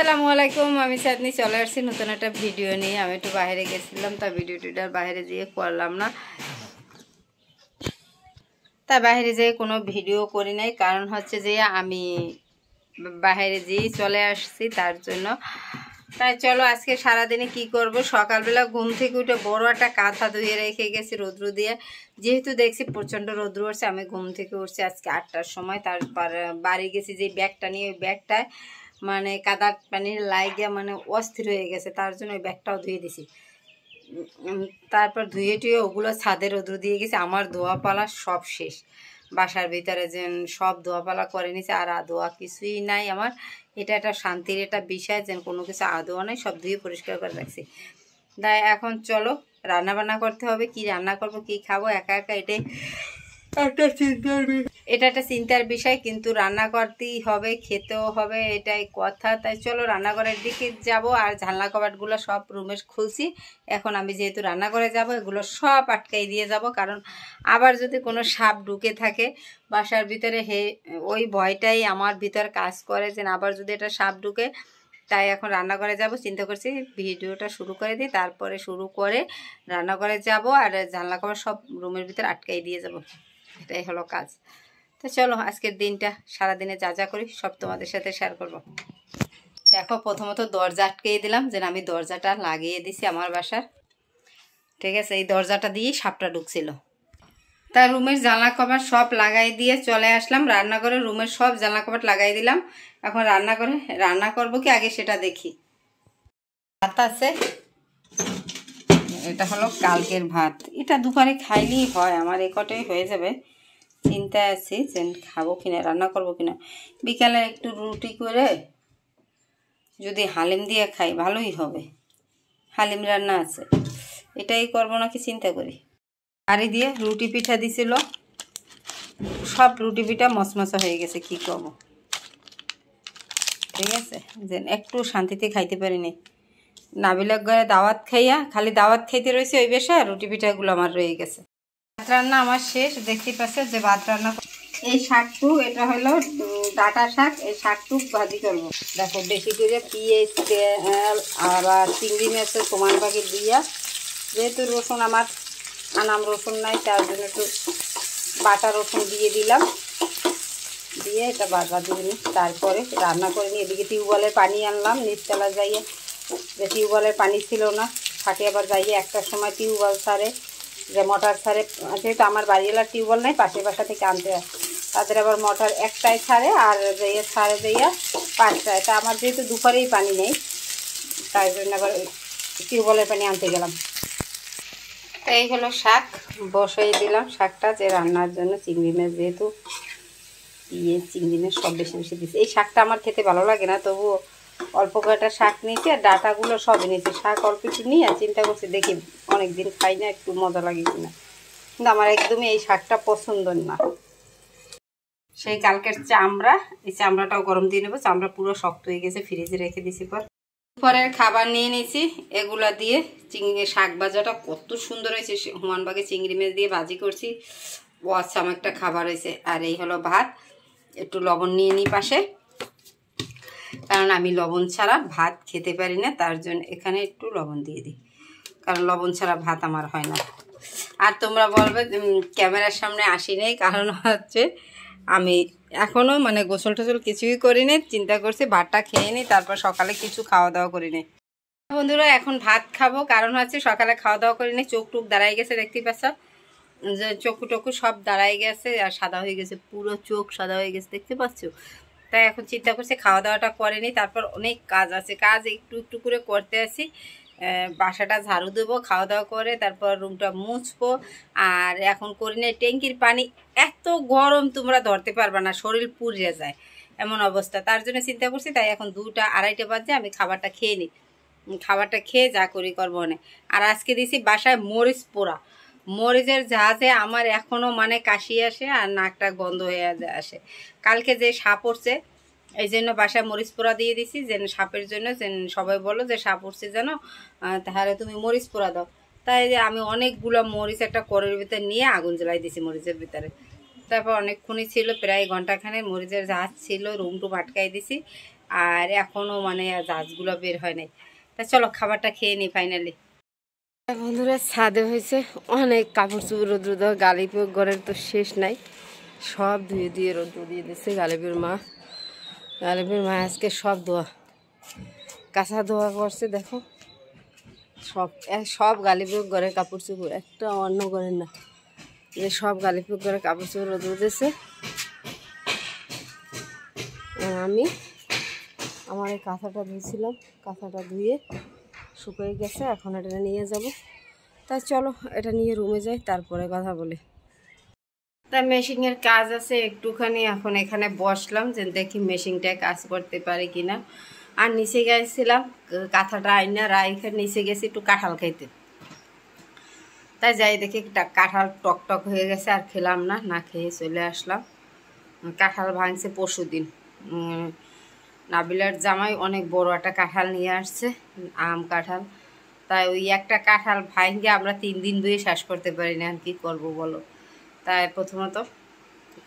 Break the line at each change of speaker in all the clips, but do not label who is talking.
আসসালামু আলাইকুম আমি সাদনি চলে আসছি নতুন একটা ভিডিও নিয়ে আমি একটু বাইরে গেছিলাম তা ভিডিও টিডার বাইরে দিয়ে করলাম না তা বাইরে যেয়ে কোনো ভিডিও করি নাই কারণ হচ্ছে যে আমি বাইরে যেয়েই চলে আসছি তার জন্য তাই চলো আজকে সারাদিনে কি করব সকালবেলা ঘুম থেকে উঠে বড় একটা কাঁথা ধুয়ে রেখে গেছি রৌদ্র দিয়ে যেহেতু দেখছি প্রচণ্ড রৌদ্র উঠছে আমি ঘুম থেকে উঠছি আজকে আটটার সময় তারপর বাড়ি গেছি যে ব্যাগটা নিয়ে ওই ব্যাগটায় মানে কাদার পানির লাইগে মানে অস্থির হয়ে গেছে তার জন্য ওই ব্যাগটাও ধুয়ে দিছি তারপর ধুয়ে টুয়ে ওগুলো ছাদের রোদ্র দিয়ে গেছে আমার ধোয়া পালা সব শেষ বাসার ভিতরে যে সব ধোয়াপালা করে নিছে আর আদোয়া কিছুই নাই আমার এটা একটা শান্তির একটা বিষয় যে কোনো কিছু আদোয়া নাই সব ধুয়ে পরিষ্কার করে রাখছি তাই এখন চলো রান্না বান্না করতে হবে কি রান্না করব কি খাবো একা একা এটাই একটা চিন্তার এটা একটা চিন্তার বিষয় কিন্তু রান্না করতেই হবে খেতেও হবে এটাই কথা তাই চলো রান্নাঘরের দিকে যাব আর জানলা কবাটগুলো সব রুমের খুলছি এখন আমি যেহেতু রান্নাঘরে যাব এগুলো সব আটকাই দিয়ে যাব কারণ আবার যদি কোনো সাপ ঢুকে থাকে বাসার ভিতরে হে ওই ভয়টাই আমার ভিতর কাজ করে যে আবার যদি এটা সাপ ঢুকে তাই এখন রান্নাঘরে যাব চিন্তা করছি ভিডিওটা শুরু করে দিই তারপরে শুরু করে রান্নাঘরে যাব আর জানলা কভার সব রুমের ভিতর আটকাই দিয়ে যাবো এটাই হলো কাজ তো চলো আজকের দিনটা সারাদিনে যা যা করি সব তোমাদের সাথে শেয়ার করবো দেখো প্রথমত দরজা আটকেই দিলাম যেন আমি দরজাটা লাগিয়ে দিছি আমার বাসার ঠিক আছে এই দরজাটা দিয়েই সাপটা ঢুকছিল তার রুমের জানলা কভার সব লাগাই দিয়ে চলে আসলাম রান্নাঘরে রুমের সব জানলা কভার লাগাই দিলাম এখন রান্না করে রান্না করব কি আগে সেটা দেখি ভাত আছে এটা হলো কালকের ভাত এটা দুপুরে খাইলেই হয় আমার একটাই হয়ে যাবে চিন্তায় আছি যে খাবো কিনা রান্না করবো কিনা বিকালে একটু রুটি করে যদি হালিম দিয়ে খাই ভালোই হবে হালিম রান্না আছে এটাই করবো নাকি চিন্তা করি আড়ি দিয়ে রুটি পিঠা দিছিল সব রুটি পিঠা মশমশা হয়ে গেছে কি করবো ঠিক আছে যে একটু শান্তিতে খাইতে পারিনি নাবিলক গায়ে দাওয়াত খাইয়া খালি দাওয়াত খাইতে রয়েছে ওই বেশে আর রুটি পিঠাগুলো আমার রয়ে গেছে ভাত রান্না আমার শেষ দেখতে পাচ্ছে যে ভাত রান্না এই শাকটু এটা হলো ডাটা শাক এই শাকটু ভাজি করব দেখো বেশি করে পিঁয়াজ তেল আবার চিংড়ি মাছের সমান ভাগে দিয়া যেহেতু রসুন আমার আনাম রসুন নাই তার জন্য একটু বাটা রসুন দিয়ে দিলাম দিয়ে এটা বাদ দিয়ে তারপরে রান্না করে নিই এদিকে টিউবওয়েলের পানি আনলাম নিচতলা যাইয়ে যে টিউবওয়েলের পানি ছিল না থাকে আবার যাইয়ে একটার সময় টিউবওয়েল সারে যে মোটর সারে যেহেতু আমার বাড়িওয়ালার টিউবওয়েল নেই পাশের বাসা থেকে আনতে হয় তাদের আবার মোটর একটাই ছাড়ে আর যাইয়ে ছাড়ে ইয়ে যাইয়া পাঁচটায় তা আমার যেহেতু দুপুরেই পানি নেই তাই জন্য আবার টিউবওয়েলের পানি আনতে গেলাম এই হলো শাক বসাই দিলাম শাকটা যে রান্নার জন্য চিংড়ি মাছ যেহেতু ইয়ে চিংড়ি মাছ সব বেশি বেশি দিচ্ছে এই শাকটা আমার খেতে ভালো লাগে না তবুও অল্প কয়েকটা শাক নিয়েছি আর ডাটাগুলো সবই নিয়েছি শাক অল্প একটু নিয়ে আর চিন্তা করছি দেখি অনেক দিন খাই না একটু মজা লাগে কিনা কিন্তু আমার একদমই এই শাকটা পছন্দ না সেই কালকের চামড়া এই চামড়াটাও গরম দিয়ে নেবো চামড়া পুরো শক্ত হয়ে গেছে ফ্রিজে রেখে দিছি পর পরের খাবার নিয়ে নিয়েছি এগুলা দিয়ে চিংড়ি শাক ভাজাটা কত সুন্দর হয়েছে হুমানবাগে চিংড়ি মাছ দিয়ে ভাজি করছি ও আচ্ছা আমার একটা খাবার হয়েছে আর এই হলো ভাত একটু লবণ নিয়ে নিই পাশে কারণ আমি লবণ ছাড়া ভাত খেতে পারি না তার জন্য এখানে একটু লবণ দিয়ে দিই কারণ লবণ ছাড়া ভাত আমার হয় না আর তোমরা বলবে ক্যামেরার সামনে আসি নেই কারণ হচ্ছে আমি এখনও মানে গোসল টোসল কিছুই করিনি চিন্তা করছি ভাতটা খেয়ে নিই তারপর সকালে কিছু খাওয়া দাওয়া করি নি বন্ধুরা এখন ভাত খাবো কারণ হচ্ছে সকালে খাওয়া দাওয়া করিনি চোখ টুক দাঁড়াই গেছে দেখতেই পাচ্ছ যে চোখ টকু সব দাঁড়াই গেছে আর সাদা হয়ে গেছে পুরো চোখ সাদা হয়ে গেছে দেখতে পাচ্ছ তাই এখন চিন্তা করছি খাওয়া দাওয়াটা করেনি তারপর অনেক কাজ আছে কাজ একটু একটু করে করতে আসি বাসাটা ঝাড়ু দেবো খাওয়া দাওয়া করে তারপর রুমটা মুছবো আর এখন করি না ট্যাঙ্কির পানি এত গরম তোমরা ধরতে পারবে না শরীর পুড়ে যায় এমন অবস্থা তার জন্য চিন্তা করছি তাই এখন দুটা আড়াইটা বাজে আমি খাবারটা খেয়ে নিই খাবারটা খেয়ে যা করি করবো অনেক আর আজকে দিছি বাসায় মরিচ পোড়া মরিচের ঝাঁজে আমার এখনও মানে কাশি আসে আর নাকটা গন্ধ হয়ে আসে কালকে যে সাপ উঠছে এই জন্য বাসায় মরিচ পোড়া দিয়ে দিছি যেন সাপের জন্য যেন সবাই বলো যে সাপ উঠছে যেন তাহলে তুমি মরিচ পোড়া দাও তাই যে আমি অনেকগুলো মরিচ একটা করের ভিতরে নিয়ে আগুন জ্বালাই দিছি মরিচের ভিতরে তারপর অনেকক্ষণই ছিল প্রায় ঘন্টাখানে মরিচের জাহাজ ছিল রুম টুম আটকাই দিছি আর এখনও মানে জাহাজগুলো বের হয় নাই তা চলো খাবারটা খেয়ে নিই ফাইনালি হ্যাঁ বন্ধুরা ছাদে হয়েছে অনেক কাপড় চুপড় রোদ্র দেওয়া গালিপুর ঘরের তো শেষ নাই সব ধুয়ে দিয়ে রোদ্র দিয়ে দিচ্ছে গালিপুর মা গালিপুর মা আজকে সব ধোয়া কাঁচা ধোয়া করছে দেখো সব সব গালিপুর ঘরের কাপড় চুপড় একটা অন্য ঘরের না যে সব গালিপুর ঘরের কাপড় চুপড় রোদ্র দিয়েছে আর আমি আমার এই কাঁথাটা ধুয়েছিলাম কাঁথাটা ধুয়ে শুকিয়ে গেছে এখন এটা নিয়ে যাব তাই চলো এটা নিয়ে রুমে যাই তারপরে কথা বলি তা মেশিনের কাজ আছে একটুখানি এখন এখানে বসলাম যে দেখি মেশিনটা কাজ করতে পারে কিনা আর নিচে গেছিলাম কাঁথাটা আইনা রাইখে নিচে গেছি একটু কাঁঠাল খাইতে তাই যাই দেখি কাঁঠাল টকটক হয়ে গেছে আর খেলাম না না খেয়ে চলে আসলাম কাঁঠাল ভাঙছে পরশু দিন নাবিলার জামাই অনেক বড় একটা কাঁঠাল নিয়ে আসছে আম কাঁঠাল তাই ওই একটা কাঁঠাল ভাইঙ্গে আমরা তিন দিন ধুয়ে শ্বাস করতে পারি না কি করবো বলো তাই প্রথমত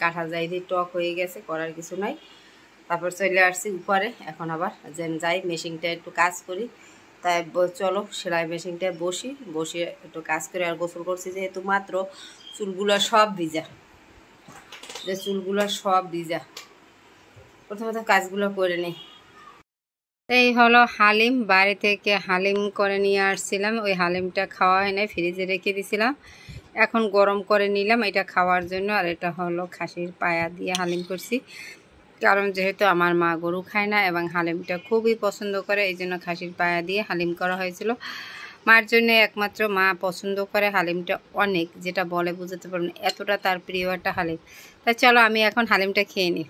কাঁঠাল যাই দিয়ে টক হয়ে গেছে করার কিছু নাই তারপর চলে আসছি উপরে এখন আবার যেন যাই মেশিনটা একটু কাজ করি তাই চলো সেলাই মেশিনটা বসি বসে একটু কাজ করে আর গোসল করছি যেহেতু মাত্র চুলগুলো সব ভিজা যে চুলগুলো সব ভিজা প্রথমত কাজগুলো করে নিই এই হলো হালিম বাড়ি থেকে হালিম করে নিয়ে আসছিলাম ওই হালিমটা খাওয়া হয় না ফ্রিজে রেখে দিছিলাম এখন গরম করে নিলাম এটা খাওয়ার জন্য আর এটা হলো খাসির পায়া দিয়ে হালিম করছি কারণ যেহেতু আমার মা গরু খায় না এবং হালিমটা খুবই পছন্দ করে এই জন্য খাসির পায়া দিয়ে হালিম করা হয়েছিল মার জন্য একমাত্র মা পছন্দ করে হালিমটা অনেক যেটা বলে বুঝতে পারবেন এতটা তার প্রিয় একটা হালিম তা চলো আমি এখন হালিমটা খেয়ে নিই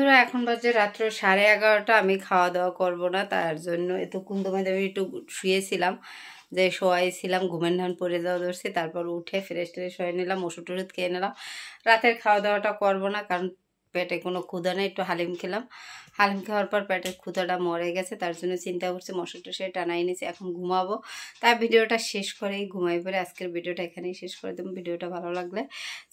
বন্ধুরা এখন বাজে রাত্র সাড়ে এগারোটা আমি খাওয়া দাওয়া করব না তার জন্য এতক্ষণ তোমাদের আমি একটু শুয়েছিলাম যে শোয়াইছিলাম ঘুমের ধান পরে যাওয়া ধরছি তারপর উঠে ফ্রেশ ট্রেশ হয়ে নিলাম ওষুধ টষুধ খেয়ে নিলাম রাতের খাওয়া দাওয়াটা করব না কারণ পেটে কোনো ক্ষুধা নেই একটু হালিম খেলাম হালিম খাওয়ার পর পেটের ক্ষুধাটা মরে গেছে তার জন্য চিন্তা করছে মশলা সে টানা এনেছে এখন ঘুমাবো তাই ভিডিওটা শেষ করেই ঘুমাই পরে আজকের ভিডিওটা এখানেই শেষ করে দেবো ভিডিওটা ভালো লাগলে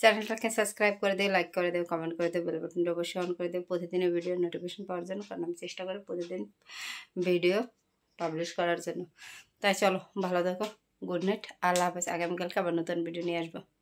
চ্যানেলটাকে সাবস্ক্রাইব করে দেবে লাইক করে দেবে কমেন্ট করে দেবে বেল বাটনটা অবশ্যই অন করে দেবে প্রতিদিনের ভিডিও নোটিফিকেশন পাওয়ার জন্য কারণ আমি চেষ্টা করি প্রতিদিন ভিডিও পাবলিশ করার জন্য তাই চলো ভালো থাকো গুড নাইট আল্লাহ হাফেজ আগামীকালকে আবার নতুন ভিডিও নিয়ে আসবো